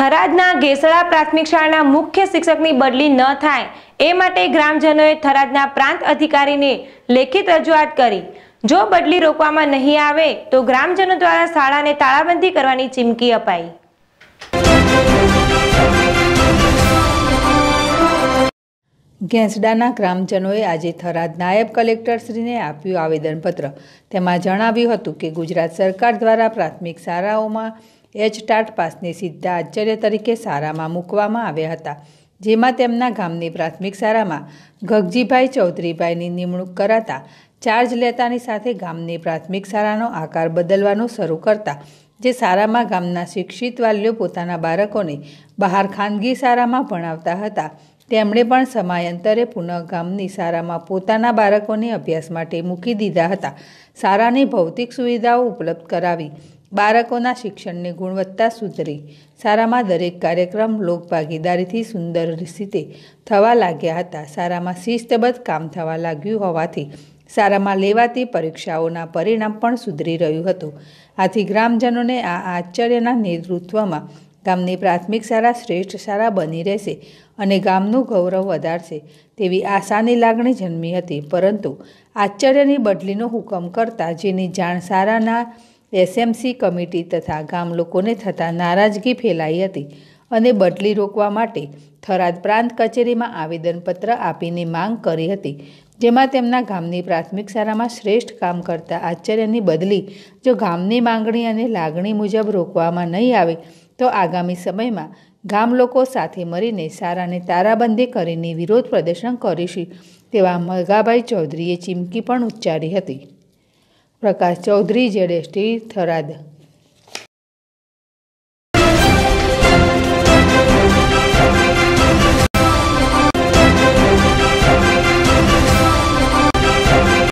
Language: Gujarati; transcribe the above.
થરાદના ઘેસળા પ્રાથમિક શાળાના મુખ્ય શિક્ષકની બદલી ન થાય એ માટે ગ્રામજનોએ થરાદના પ્રાંત અધિકારીને લેખિત રજૂઆત કરી જો બદલી રોકવામાં નહીં આવે તો ગ્રામજનો દ્વારા શાળાને તાળાબંધી કરવાની ચીમકી અપાઈ ઘેંસડાના ગ્રામજનોએ આજે થરાદ નાયબ કલેક્ટરશ્રીને આપ્યું આવેદનપત્ર તેમાં જણાવ્યું હતું કે ગુજરાત સરકાર દ્વારા પ્રાથમિક શાળાઓમાં એચટાટ પાસને સીધા આચાર્ય તરીકે શાળામાં મૂકવામાં આવ્યા હતા જેમાં તેમના ગામની પ્રાથમિક શાળામાં ગગજીભાઈ ચૌધરીભાઈની નિમણૂક કરાતા ચાર્જ લેતાની સાથે ગામની પ્રાથમિક શાળાનો આકાર બદલવાનું શરૂ કરતા જે શાળામાં ગામના શિક્ષિત વાલીઓ પોતાના બાળકોને બહાર ખાનગી શાળામાં ભણાવતા હતા તેમણે પણ સમયાંતરે પુનઃ ગામની શાળામાં પોતાના બાળકોને અભ્યાસ માટે મૂકી દીધા હતા શાળાની ભૌતિક સુવિધાઓ ઉપલબ્ધ કરાવી બાળકોના શિક્ષણની ગુણવત્તા સુધરી શાળામાં દરેક કાર્યક્રમ લોકભાગીદારીથી સુંદર રીતે થવા લાગ્યા હતા શાળામાં શિસ્તબદ્ધ કામ થવા લાગ્યું હોવાથી શાળામાં લેવાતી પરીક્ષાઓના પરિણામ પણ સુધરી રહ્યું હતું આથી ગ્રામજનોને આ આશ્ચર્યના નેતૃત્વમાં ગામની પ્રાથમિક શાળા શ્રેષ્ઠ શાળા બની રહેશે અને ગામનું ગૌરવ વધારશે તેવી આશાની લાગણી જન્મી હતી પરંતુ આશ્ચર્યની બદલીનો હુકમ કરતા જેની જાણ શાળાના એસએમસી કમિટી તથા ગામ લોકોને થતાં નારાજગી ફેલાઈ હતી અને બદલી રોકવા માટે થરાદ પ્રાંત કચેરીમાં આવેદનપત્ર આપીને માંગ કરી હતી જેમાં તેમના ગામની પ્રાથમિક શાળામાં શ્રેષ્ઠ કામ કરતા આશ્ચર્યની બદલી જો ગામની માંગણી અને લાગણી મુજબ રોકવામાં નહીં આવે તો આગામી સમયમાં ગામ લોકો સાથે મળીને સારાને તારાબંધી કરીને વિરોધ પ્રદર્શન કરીશું તેવા મલગાભાઈ ચૌધરીએ ચીમકી પણ ઉચ્ચારી હતી પ્રકાશ ચૌધરી જેડેશ્રી થરાદ